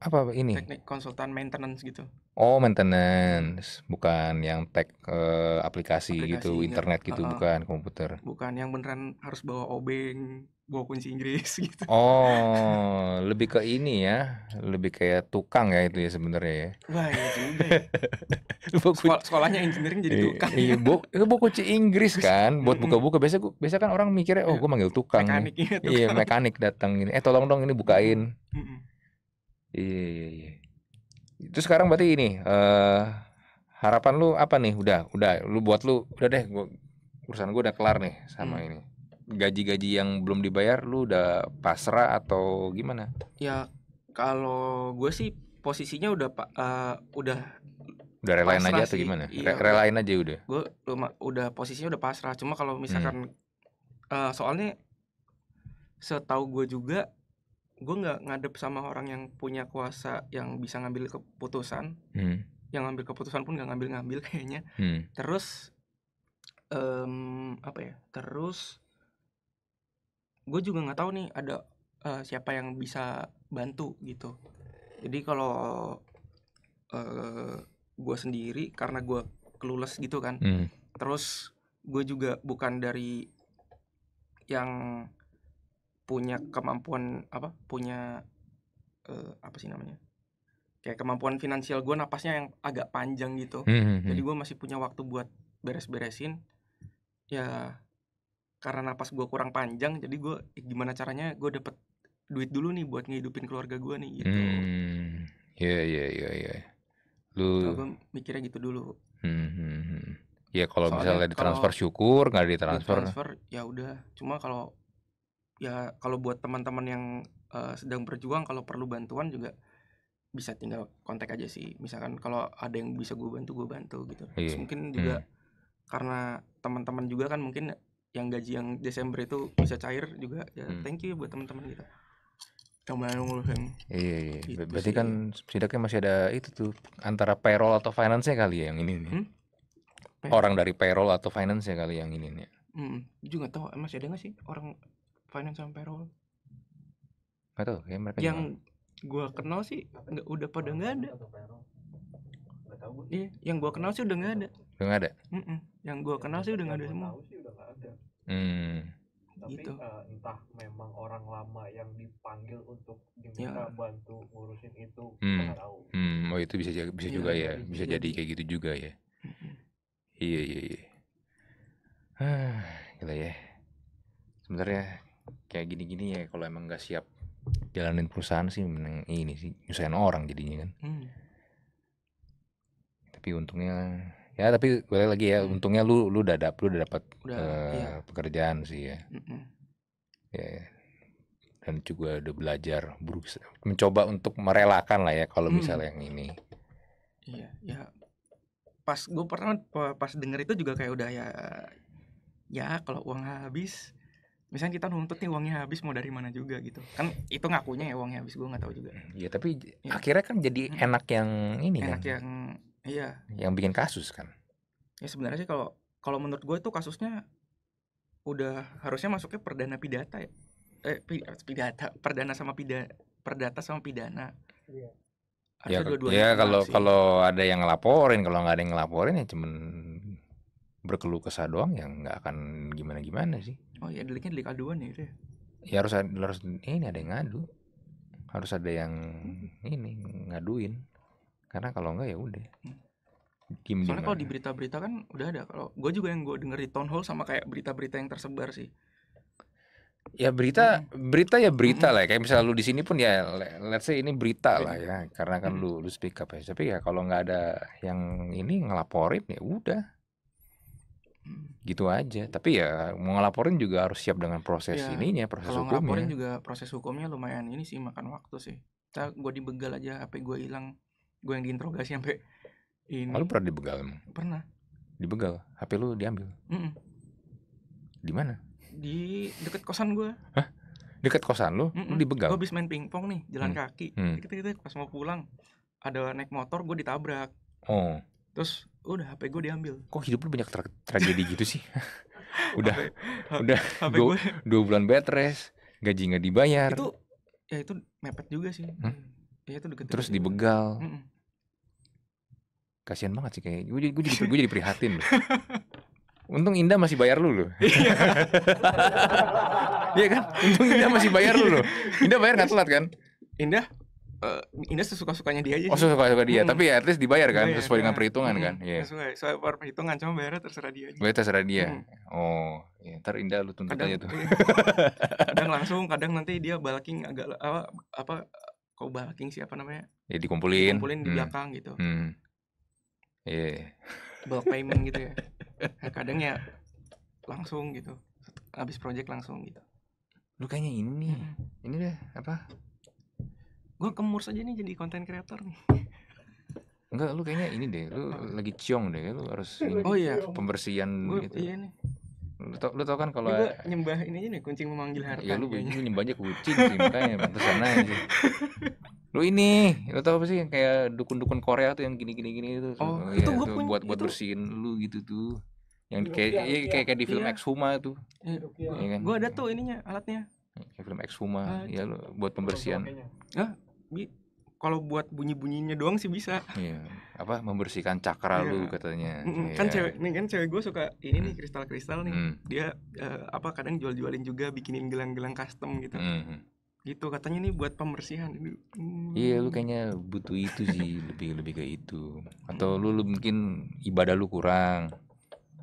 S2: apa ini? Teknik konsultan maintenance gitu.
S1: Oh, maintenance, bukan yang tech uh, eh, aplikasi, aplikasi gitu, ya. internet gitu, uh, bukan komputer.
S2: Bukan yang beneran harus bawa obeng, bawa kunci Inggris gitu.
S1: Oh, lebih ke ini ya, lebih kayak tukang ya itu ya sebenarnya ya.
S2: Wah, iya juga.
S1: Ya. Sekol
S2: sekolahnya engineering jadi tukang. Iya,
S1: ya. bu, itu eh, buku kunci Inggris kan, buat buka-buka. Biasa gua, biasa kan orang mikirnya, oh iya. gua manggil tukang. Mekanik, ya, tukang. iya mekanik datang ini. Eh, tolong dong ini bukain. Iya iya iya. Itu sekarang berarti ini uh, harapan lu apa nih? Udah udah lu buat lu udah deh gua, urusan gua udah kelar nih sama hmm. ini. Gaji-gaji yang belum dibayar lu udah pasrah atau gimana?
S2: Ya kalau gue sih posisinya udah pak uh, eh, udah
S1: udah relain aja sih. atau gimana? Iya, Re relain aja udah.
S2: Gue udah posisinya udah pasrah. Cuma kalau misalkan hmm. uh, soalnya setahu gue juga gue nggak ngadep sama orang yang punya kuasa yang bisa ngambil keputusan hmm. yang ngambil keputusan pun nggak ngambil ngambil kayaknya hmm. terus um, apa ya terus gue juga nggak tahu nih ada uh, siapa yang bisa bantu gitu jadi kalau uh, eh, gue sendiri karena gue kelulus gitu kan hmm. terus gue juga bukan dari yang punya kemampuan apa punya uh, apa sih namanya kayak kemampuan finansial gue napasnya yang agak panjang gitu -hmm. hmm, hmm. jadi gue masih punya waktu buat beres-beresin ya karena napas gue kurang panjang jadi gue eh, gimana caranya gue dapet duit dulu nih buat ngehidupin keluarga gue nih
S1: gitu hmm, iya iya iya iya lu gitu, gue
S2: mikirnya gitu dulu mm -hmm. Ya kalau misalnya ditransfer kalau syukur nggak ditransfer. Ditransfer ya udah. Cuma kalau ya kalau buat teman-teman yang uh, sedang berjuang kalau perlu bantuan juga bisa tinggal kontak aja sih misalkan kalau ada yang bisa gue bantu gue bantu gitu yeah. Terus mungkin juga hmm. karena teman-teman juga kan mungkin yang gaji yang Desember itu bisa cair juga ya hmm. thank you buat teman-teman kita gitu. tambahan nguluhin iya iya, iya. gitu berarti kan
S1: sih. kan setidaknya masih ada itu tuh antara payroll atau finance nya kali ya yang ini nih hmm? orang dari payroll atau finance nya kali yang ini nih
S2: hmm, juga tahu masih ada nggak sih orang finance and payroll
S1: nggak tahu kayak mereka yang
S2: gue kenal sih nggak udah pada nggak ada iya yang gue kenal sih udah nggak ada udah nggak ada mm -mm. yang gue kenal sih udah nggak ada semua hmm. tapi gitu. uh, entah memang orang lama yang dipanggil untuk diminta ya. bantu ngurusin itu hmm. tahu hmm.
S1: oh itu bisa bisa ya, juga ya. ya bisa jadi kayak gitu juga ya iya iya iya ah, gila ya sebenarnya kayak gini-gini ya kalau emang nggak siap jalanin perusahaan sih ini sih nyusahin orang jadinya kan hmm. tapi untungnya ya tapi boleh lagi ya hmm. untungnya lu lu udah dapet lu udah dapat uh, eh, iya. pekerjaan sih ya mm yeah. Ya. dan juga udah belajar berusaha mencoba untuk merelakan lah ya kalau hmm. misalnya yang
S2: ini iya ya pas gue pernah pas denger itu juga kayak udah ya ya kalau uang habis misalnya kita nuntut nih uangnya habis mau dari mana juga gitu kan itu ngakunya ya uangnya habis gue nggak tahu juga
S1: iya tapi ya. akhirnya kan jadi enak yang ini kan. enak kan?
S2: yang iya
S1: yang bikin kasus kan
S2: ya sebenarnya sih kalau kalau menurut gue itu kasusnya udah harusnya masuknya perdana pidata ya eh pidata perdana sama pidana perdata sama pidana iya. ya, ya kalau kalau
S1: ada yang ngelaporin kalau nggak ada yang ngelaporin ya cuman berkeluh kesah doang yang nggak akan gimana gimana sih
S2: oh iya deliknya delik aduan ya itu ya ya harus
S1: ada, harus ini ada yang ngadu harus ada yang hmm. ini ngaduin karena kalau enggak ya udah Hmm. soalnya kalau
S2: di berita-berita kan udah ada kalau gue juga yang gue denger di town hall sama kayak berita-berita yang tersebar sih
S1: ya berita hmm. berita ya berita hmm. lah ya. kayak misalnya lu di sini pun ya let's say ini berita hmm. lah iya. ya karena kan hmm. lu lu speak up ya tapi ya kalau nggak ada yang ini ngelaporin ya udah gitu aja tapi ya mau ngelaporin juga harus siap dengan proses ya, ininya proses kalau hukumnya ngelaporin
S2: juga proses hukumnya lumayan ini sih makan waktu sih kita gue dibegal aja hp gue hilang gue yang diinterogasi sampai ini oh, lu pernah dibegal emang pernah
S1: dibegal hp lu diambil mm -mm. di mana
S2: di deket kosan gue Hah?
S1: deket kosan lu mm -mm. lu dibegal gue
S2: habis main pingpong nih jalan mm. kaki mm. deket deket pas mau pulang ada naik motor gue ditabrak oh terus Oh, udah HP gue diambil
S1: kok hidup lu banyak tra tragedi gitu sih udah HP, udah HP dua, gue. dua bulan bed rest gaji nggak dibayar itu
S2: ya itu mepet juga sih hmm? hmm. ya itu deket terus deket dibegal mm -mm.
S1: kasian banget sih kayak gue jadi gue jadi, gue jadi prihatin loh Untung Indah masih bayar lu loh. Iya.
S2: iya. kan? Untung Indah masih bayar lu loh. Indah bayar nggak telat kan? Indah uh, eh, ini sesuka-sukanya dia aja. Oh, sesuka-suka dia. Hmm. Tapi ya at least dibayar kan sesuai dengan kan. perhitungan hmm. kan. Iya. Yeah. Sesuai sesuai perhitungan cuma bayarnya terserah dia. Bayar terserah dia. Hmm. Oh, ya, ntar Indah lu tuntut aja tuh. Iya. kadang langsung, kadang nanti dia balaking agak apa apa kok balaking sih namanya? Ya dikumpulin. Dikumpulin di hmm. belakang gitu. Hmm. Iya. Yeah. Bulk payment gitu ya. ya. kadang ya langsung gitu. Habis project langsung gitu.
S1: Lu kayaknya ini Hmm. Ini deh apa?
S2: gue kemur saja nih jadi konten kreator nih
S1: Enggak, lu kayaknya ini deh, lu lagi ciong deh, lu harus ini, oh, iya. pembersihan gua, gitu. Iya nih. Lu tau, lu tau kan kalau ya,
S2: nyembah ini aja nih kucing memanggil harta. Ya lu, kayaknya. nyembahnya kucing sih makanya sana aja. Lu ini,
S1: lu tau apa sih kayak dukun-dukun Korea tuh yang gini-gini gini itu Oh, oh itu gua punya, buat buat itu. bersihin lu gitu tuh. Yang kayak iya, kayak, kayak di film iya. Exhuma
S2: tuh. Iya. Ya, kan? Gua ada tuh ininya alatnya. Kayak film Exhuma, ah, ya lu buat pembersihan. ah bi kalau buat bunyi-bunyinya doang sih bisa. Iya. Apa
S1: membersihkan cakra iya. lu katanya. Mm -mm. Kan cewek
S2: nih kan cewek gue suka ini nih mm. kristal-kristal nih. Mm. Dia uh, apa kadang jual-jualin juga bikinin gelang-gelang custom gitu. Mm. Gitu katanya nih buat pembersihan. Mm.
S1: Iya, lu kayaknya butuh itu sih, lebih lebih ke itu. Atau lu, lu mungkin ibadah lu kurang.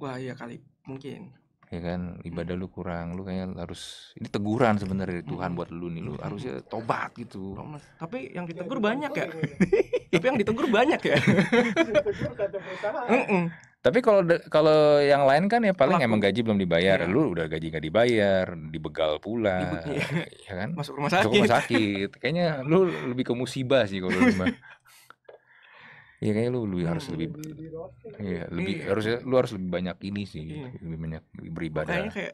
S2: Wah, iya kali mungkin
S1: ya kan hmm. ibadah lu kurang lu kayak harus ini teguran sebenarnya Tuhan hmm. buat lu nih lu hmm. harusnya tobat gitu
S2: tapi yang ditegur banyak ya
S1: tapi yang ditegur banyak ya tapi kalau kalau yang lain kan ya paling Laku. emang gaji belum dibayar ya. lu udah gaji nggak dibayar dibegal pula iya. ya kan masuk rumah sakit masuk rumah sakit kayaknya lu lebih ke musibah sih kalau lu Iya kayak lu, lu nah, harus lebih, lebih iya lebih iya. harusnya lu harus lebih banyak ini sih, iya. lebih banyak beribadah. Kayaknya
S2: kayak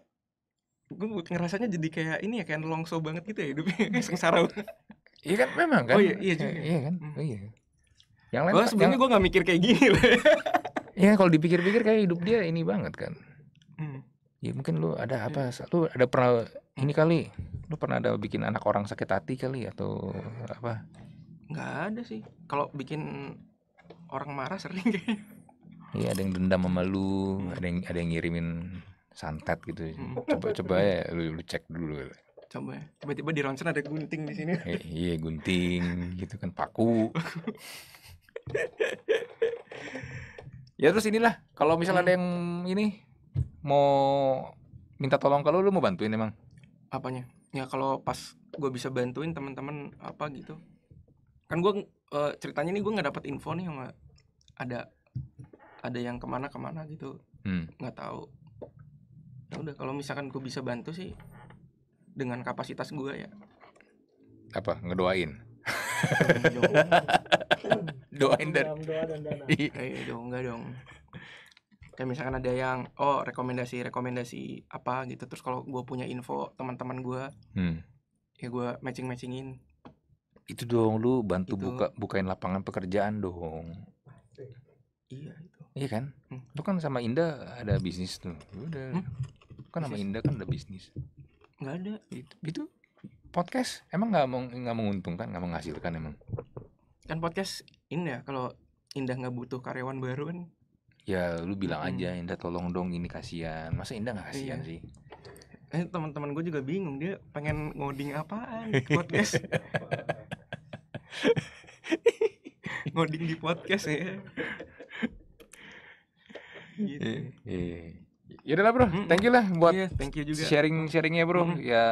S2: gue ngerasanya jadi kayak ini ya kayak longso banget gitu ya hidupnya sengsara. iya kan memang kan. Oh iya iya juga. Iya
S1: kan. Hmm. Oh, iya. Yang lain. Gue kan sebelumnya gue nggak mikir kayak gini. Iya kalau dipikir-pikir kayak hidup dia ini banget kan. Hmm. Ya mungkin lu ada apa? Iya. Lu ada pernah ini hmm. kali? Lu pernah ada bikin anak orang sakit hati kali atau apa?
S2: Nggak ada sih. Kalau bikin orang marah sering kayaknya
S1: iya ada yang dendam sama lu hmm. ada yang ada yang ngirimin santet gitu coba hmm. coba coba ya lu, lu cek dulu gitu.
S2: coba ya. tiba-tiba di ronsen ada gunting di sini eh,
S1: iya gunting gitu kan paku ya terus inilah kalau misalnya hmm. ada yang ini mau minta tolong kalau lu mau bantuin emang apanya
S2: ya kalau pas gue bisa bantuin teman-teman apa gitu kan gue uh, ceritanya nih gue nggak dapat info nih sama ada ada yang kemana kemana gitu hmm. nggak hmm. tahu ya udah kalau misalkan gue bisa bantu sih dengan kapasitas gue ya
S1: apa ngedoain doain dari doa iya. Eh, iya
S2: dong enggak dong kayak misalkan ada yang oh rekomendasi rekomendasi apa gitu terus kalau gue punya info teman-teman gue hmm. ya gue matching matchingin
S1: itu dong lu bantu itu. buka bukain lapangan pekerjaan dong iya itu iya kan hmm. lu kan sama Indah ada bisnis tuh ya udah hmm? kan sama Indah kan ada bisnis nggak ada itu, itu podcast emang nggak mau nggak menguntungkan nggak menghasilkan emang
S2: kan podcast ini ya kalau Indah nggak butuh karyawan baru kan
S1: ya lu bilang hmm. aja Indah tolong dong ini kasihan masa Indah nggak kasihan iya. sih
S2: eh teman-teman gue juga bingung dia pengen ngoding apaan podcast ngoding di podcast ya
S1: gitu. Ya iya. udahlah bro, thank you lah buat yeah, thank you juga. sharing sharingnya bro. Mm -hmm. Ya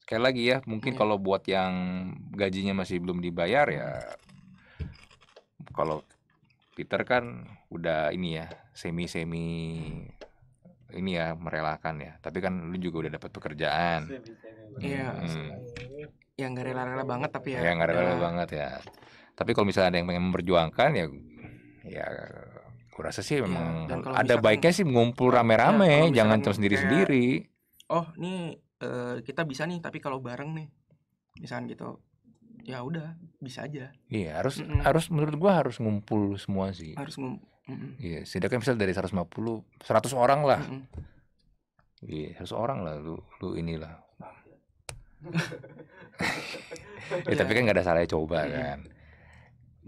S1: sekali lagi ya, mungkin yeah. kalau buat yang gajinya masih belum dibayar ya, kalau Peter kan udah ini ya semi semi ini ya merelakan ya. Tapi kan lu juga udah dapat pekerjaan.
S2: Iya. Yeah. Hmm. Yang gak rela-rela banget tapi ya. Yang gak rela-rela ya. banget
S1: ya tapi kalau misalnya ada yang pengen memperjuangkan ya ya gue rasa sih iya, memang ya, ada misalkan, baiknya sih ngumpul iya, rame-rame ya, jangan cuma sendiri-sendiri
S2: oh nih uh, kita bisa nih tapi kalau bareng nih misalkan gitu ya udah bisa aja iya harus mm -mm. harus
S1: menurut gua harus ngumpul semua sih harus ngumpul mm -mm. Iya, setidaknya misal dari 150 100 orang lah mm -mm. iya 100 orang lah lu lu inilah
S2: ya, ya tapi kan gak ada salahnya coba mm -mm. kan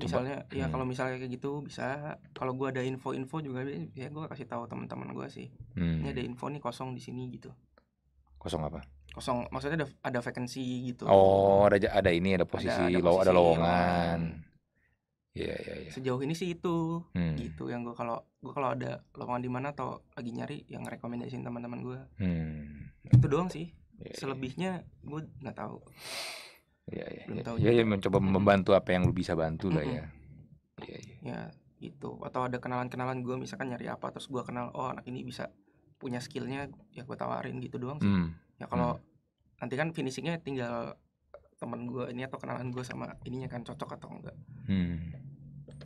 S2: misalnya Coba. ya hmm. kalau misalnya kayak gitu bisa kalau gue ada info-info juga ya gue kasih tahu teman-teman gue sih hmm. ini ada info nih kosong di sini gitu kosong apa kosong maksudnya ada ada vacancy gitu oh ada ada ini ada posisi, ada, ada, posisi, ada lowongan Iya, yeah, iya, iya. Sejauh ini sih itu hmm. gitu yang gue kalau gue kalau ada lowongan di mana atau lagi nyari yang rekomendasiin teman-teman gue. Hmm. Itu doang sih. Iya, iya. Selebihnya gue nggak tahu
S1: ya, ya, belum ya, tahu ya, ya mencoba membantu apa yang lu bisa bantu lah ya.
S2: ya iya. ya itu atau ada kenalan-kenalan gue misalkan nyari apa terus gue kenal oh anak ini bisa punya skillnya ya gue tawarin gitu doang sih hmm. ya kalau hmm. nanti kan finishingnya tinggal teman gue ini atau kenalan gue sama ininya kan cocok atau enggak hmm.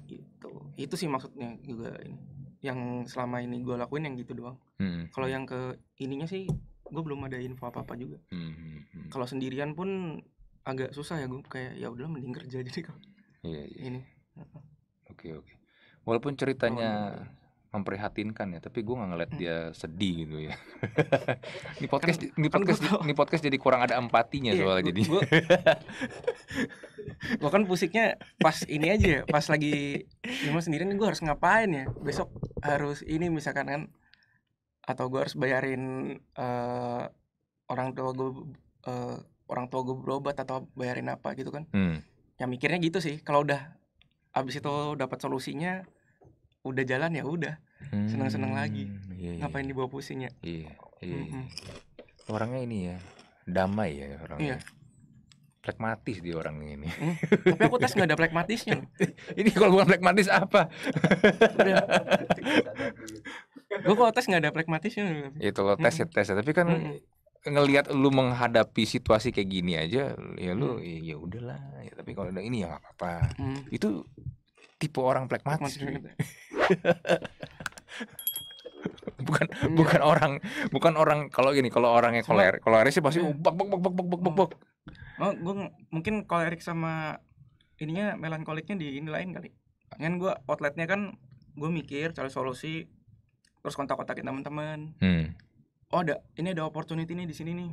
S2: gitu itu sih maksudnya juga ini yang selama ini gue lakuin yang gitu doang hmm. kalau yang ke ininya sih gue belum ada info apa apa juga hmm, hmm, hmm. kalau sendirian pun agak susah ya gue kayak ya udah mending kerja jadi kalau iya, iya. ini
S1: oke oke walaupun ceritanya oh, memprihatinkan ya tapi gue nggak ngeliat hmm. dia sedih gitu ya
S2: ini podcast kan, ini kan podcast kan ini podcast jadi kurang ada empatinya iya, soalnya jadi gue kan pusingnya pas ini aja ya, pas lagi lima sendiri nih gue harus ngapain ya iya. besok harus ini misalkan kan atau gue harus bayarin uh, orang tua gue uh, orang tua gue berobat atau bayarin apa gitu kan hmm. ya mikirnya gitu sih kalau udah abis itu dapat solusinya udah jalan ya udah hmm. seneng seneng lagi iya, iya. ngapain dibawa pusingnya iya,
S1: iya, iya. Mm -hmm. orangnya ini ya damai ya orangnya iya. pragmatis di orang
S2: ini hmm. tapi aku tes nggak ada pragmatisnya ini kalau bukan pragmatis apa gue kalau tes nggak ada pragmatisnya itu lo tes ya tes ya tapi kan -hmm
S1: ngelihat lu menghadapi situasi kayak gini aja ya lu hmm. ya udahlah ya, tapi kalau ada ini ya nggak apa-apa hmm. itu tipe orang plekmatis gitu ya. bukan hmm. bukan orang bukan orang
S2: kalau gini kalau orangnya
S1: koler kolerik sih pasti iya.
S2: bak bak bak bak bak bak bak hmm. oh gue mungkin kolerik sama ininya melankoliknya di ini lain kali kan gue outletnya kan gue mikir cari solusi terus kontak-kontakin teman-teman hmm oh ada ini ada opportunity nih di sini nih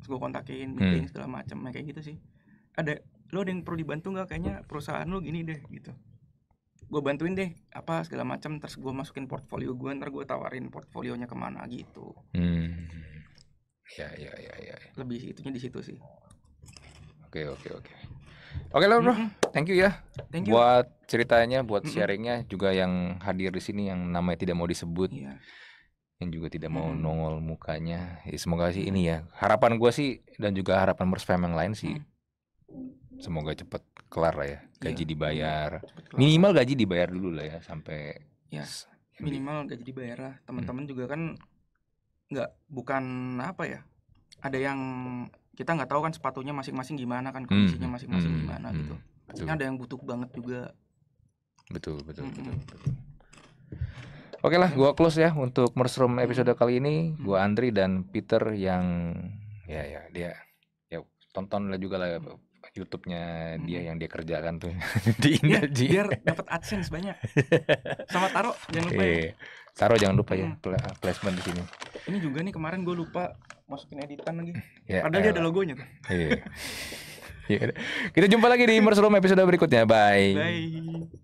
S2: terus gue kontakin meeting hmm. segala macam nah, kayak gitu sih ada lo ada yang perlu dibantu nggak kayaknya perusahaan lo gini deh gitu gue bantuin deh apa segala macam terus gue masukin portfolio gue ntar gue tawarin portfolionya kemana gitu
S1: hmm.
S2: Ya, ya ya ya ya lebih itunya di situ sih
S1: oke oke oke
S2: Oke lah bro, hmm.
S1: thank you ya. Thank you. Buat ceritanya, buat mm -hmm. sharingnya juga yang hadir di sini yang namanya tidak mau disebut. Yeah yang juga tidak mau hmm. nongol mukanya. Ya, semoga sih ini ya harapan gue sih dan juga harapan merspam yang lain sih. Mm. Semoga cepet kelar lah ya gaji yeah. dibayar minimal gaji dibayar dulu lah ya sampai ya
S2: minimal gaji dibayar lah mm. teman-teman hmm. juga kan nggak bukan apa ya ada yang kita nggak tahu kan sepatunya masing-masing gimana kan mm, kondisinya masing-masing hmm. gimana hmm. gitu betul. ada yang butuh banget juga betul betul, hmm. betul, betul.
S1: Oke lah, hmm. gua close ya untuk Mushroom hmm. episode kali ini. Hmm. Gua Andri dan Peter yang ya ya dia ya tonton lah juga lah YouTube-nya dia yang dia kerjakan tuh di ya, biar dapat adsense banyak sama taro jangan lupa ya. Iya. taro jangan lupa ya ah, placement di sini
S2: ini juga nih kemarin gua lupa masukin editan lagi ya, padahal dia ya. ada logonya tuh iya.
S1: iya. kita jumpa lagi di Mushroom episode berikutnya bye,
S2: bye.